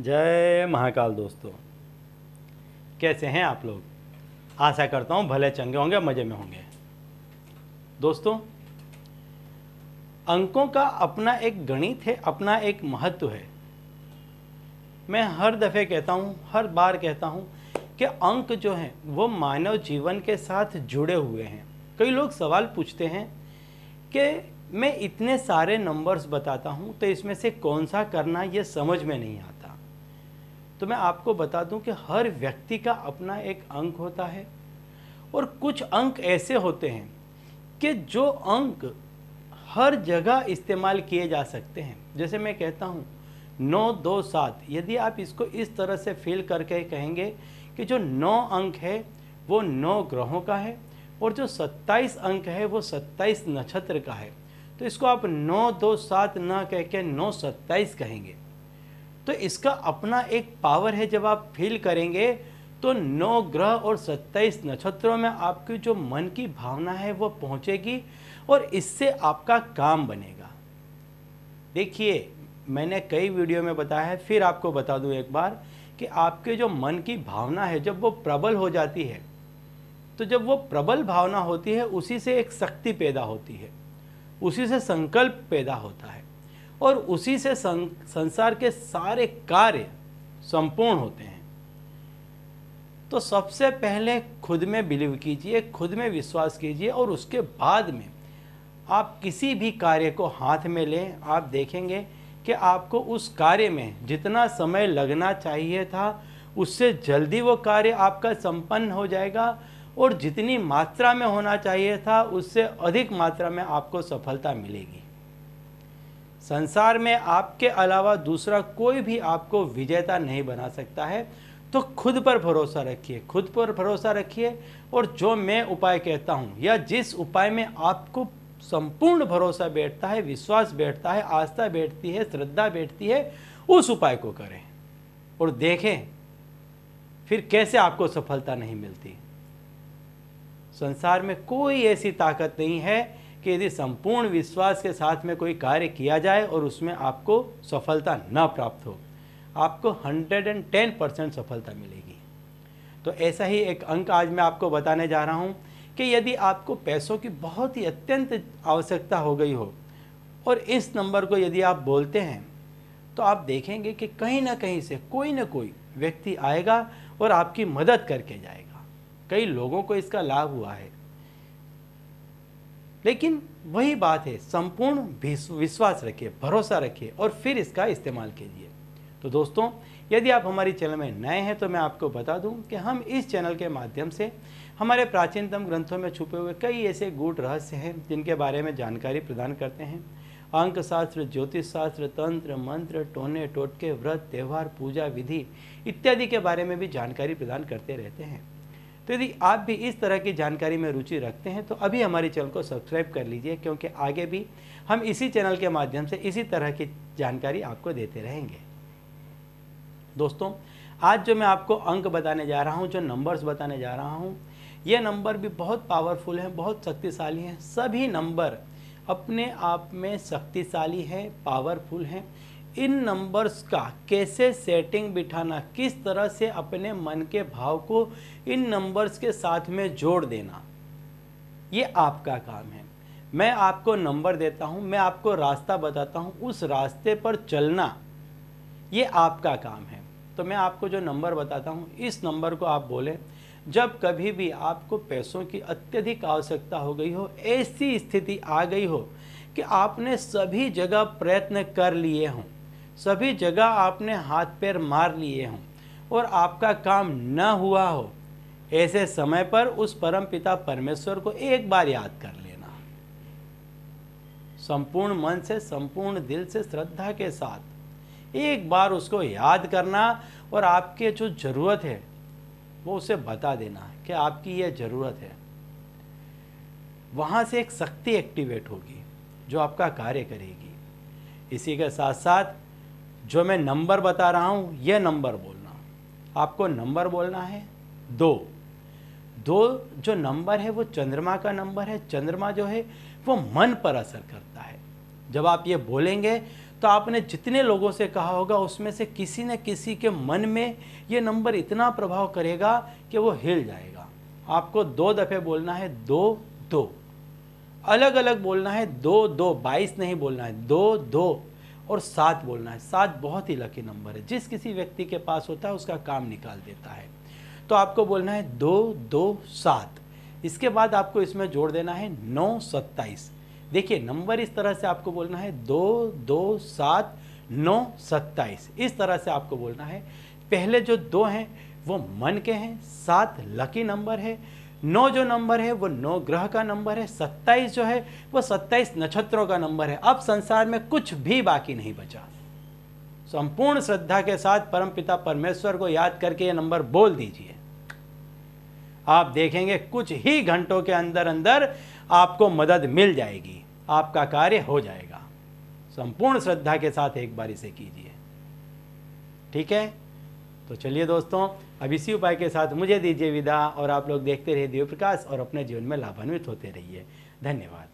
जय महाकाल दोस्तों कैसे हैं आप लोग आशा करता हूं भले चंगे होंगे मज़े में होंगे दोस्तों अंकों का अपना एक गणित है अपना एक महत्व है मैं हर दफ़े कहता हूं हर बार कहता हूं कि अंक जो हैं वो मानव जीवन के साथ जुड़े हुए हैं कई लोग सवाल पूछते हैं कि मैं इतने सारे नंबर्स बताता हूं तो इसमें से कौन सा करना ये समझ में नहीं आता तो मैं आपको बता दूं कि हर व्यक्ति का अपना एक अंक होता है और कुछ अंक ऐसे होते हैं कि जो अंक हर जगह इस्तेमाल किए जा सकते हैं जैसे मैं कहता हूँ नौ दो सात यदि आप इसको इस तरह से फील करके कहेंगे कि जो नौ अंक है वो नौ ग्रहों का है और जो सत्ताईस अंक है वो सत्ताईस नक्षत्र का है तो इसको आप नौ दो सात ना कह के नौ सत्ताईस कहेंगे तो इसका अपना एक पावर है जब आप फील करेंगे तो नौ ग्रह और सत्ताईस नक्षत्रों में आपकी जो मन की भावना है वो पहुंचेगी और इससे आपका काम बनेगा देखिए मैंने कई वीडियो में बताया है फिर आपको बता दूं एक बार कि आपके जो मन की भावना है जब वो प्रबल हो जाती है तो जब वो प्रबल भावना होती है उसी से एक शक्ति पैदा होती है उसी से संकल्प पैदा होता है और उसी से सं, संसार के सारे कार्य संपूर्ण होते हैं तो सबसे पहले खुद में बिलीव कीजिए खुद में विश्वास कीजिए और उसके बाद में आप किसी भी कार्य को हाथ में लें आप देखेंगे कि आपको उस कार्य में जितना समय लगना चाहिए था उससे जल्दी वो कार्य आपका संपन्न हो जाएगा और जितनी मात्रा में होना चाहिए था उससे अधिक मात्रा में आपको सफलता मिलेगी संसार में आपके अलावा दूसरा कोई भी आपको विजेता नहीं बना सकता है तो खुद पर भरोसा रखिए खुद पर भरोसा रखिए और जो मैं उपाय कहता हूँ या जिस उपाय में आपको संपूर्ण भरोसा बैठता है विश्वास बैठता है आस्था बैठती है श्रद्धा बैठती है उस उपाय को करें और देखें फिर कैसे आपको सफलता नहीं मिलती संसार में कोई ऐसी ताकत नहीं है कि यदि संपूर्ण विश्वास के साथ में कोई कार्य किया जाए और उसमें आपको सफलता न प्राप्त हो आपको 110 परसेंट सफलता मिलेगी तो ऐसा ही एक अंक आज मैं आपको बताने जा रहा हूँ कि यदि आपको पैसों की बहुत ही अत्यंत आवश्यकता हो गई हो और इस नंबर को यदि आप बोलते हैं तो आप देखेंगे कि कहीं ना कहीं से कोई ना कोई व्यक्ति आएगा और आपकी मदद करके जाएगा कई लोगों को इसका लाभ हुआ है लेकिन वही बात है संपूर्ण विश्वास रखिए भरोसा रखिए और फिर इसका इस्तेमाल कीजिए तो दोस्तों यदि आप हमारे चैनल में नए हैं तो मैं आपको बता दूं कि हम इस चैनल के माध्यम से हमारे प्राचीनतम ग्रंथों में छुपे हुए कई ऐसे गूढ़ रहस्य हैं जिनके बारे में जानकारी प्रदान करते हैं अंक शास्त्र ज्योतिष शास्त्र तंत्र मंत्र टोने टोटके व्रत त्यौहार पूजा विधि इत्यादि के बारे में भी जानकारी प्रदान करते रहते हैं तो यदि आप भी इस तरह की जानकारी में रुचि रखते हैं तो अभी हमारे चैनल को सब्सक्राइब कर लीजिए क्योंकि आगे भी हम इसी चैनल के माध्यम से इसी तरह की जानकारी आपको देते रहेंगे दोस्तों आज जो मैं आपको अंक बताने जा रहा हूँ जो नंबर्स बताने जा रहा हूँ ये नंबर भी बहुत पावरफुल हैं बहुत शक्तिशाली हैं सभी नंबर अपने आप में शक्तिशाली हैं पावरफुल हैं इन नंबर्स का कैसे सेटिंग बिठाना किस तरह से अपने मन के भाव को इन नंबर्स के साथ में जोड़ देना ये आपका काम है मैं आपको नंबर देता हूँ मैं आपको रास्ता बताता हूँ उस रास्ते पर चलना ये आपका काम है तो मैं आपको जो नंबर बताता हूँ इस नंबर को आप बोलें जब कभी भी आपको पैसों की अत्यधिक आवश्यकता हो गई हो ऐसी स्थिति आ गई हो कि आपने सभी जगह प्रयत्न कर लिए हों सभी जगह आपने हाथ पैर मार लिए हों और आपका काम न हुआ हो ऐसे समय पर उस परम पिता परमेश्वर को एक बार याद कर लेना संपूर्ण मन से संपूर्ण दिल से श्रद्धा के साथ एक बार उसको याद करना और आपके जो ज़रूरत है वो उसे बता देना कि आपकी ये ज़रूरत है वहाँ से एक शक्ति एक्टिवेट होगी जो आपका कार्य करेगी इसी के साथ साथ जो मैं नंबर बता रहा हूँ यह नंबर बोलना आपको नंबर बोलना है दो दो जो नंबर है वो चंद्रमा का नंबर है चंद्रमा जो है वो मन पर असर करता है जब आप ये बोलेंगे तो आपने जितने लोगों से कहा होगा उसमें से किसी न किसी के मन में ये नंबर इतना प्रभाव करेगा कि वो हिल जाएगा आपको दो दफ़े बोलना है दो दो अलग अलग बोलना है दो दो बाईस नहीं बोलना है दो दो और सात बोलना है सात बहुत ही लकी नंबर है जिस किसी व्यक्ति के पास होता है उसका काम निकाल देता है तो आपको बोलना है दो दो सात इसके बाद आपको इसमें जोड़ देना है नौ सत्ताईस देखिए नंबर इस तरह से आपको बोलना है दो दो सात नौ सत्ताईस इस तरह से आपको बोलना है पहले जो दो हैं वो मन के हैं सात लकी नंबर है नौ जो नंबर है वो नौ ग्रह का नंबर है सत्ताईस जो है वो सत्ताईस नक्षत्रों का नंबर है अब संसार में कुछ भी बाकी नहीं बचा संपूर्ण श्रद्धा के साथ परमपिता परमेश्वर को याद करके ये नंबर बोल दीजिए आप देखेंगे कुछ ही घंटों के अंदर अंदर आपको मदद मिल जाएगी आपका कार्य हो जाएगा संपूर्ण श्रद्धा के साथ एक बार इसे कीजिए ठीक है तो चलिए दोस्तों अब इसी उपाय के साथ मुझे दीजिए विदा और आप लोग देखते रहिए देव प्रकाश और अपने जीवन में लाभान्वित होते रहिए धन्यवाद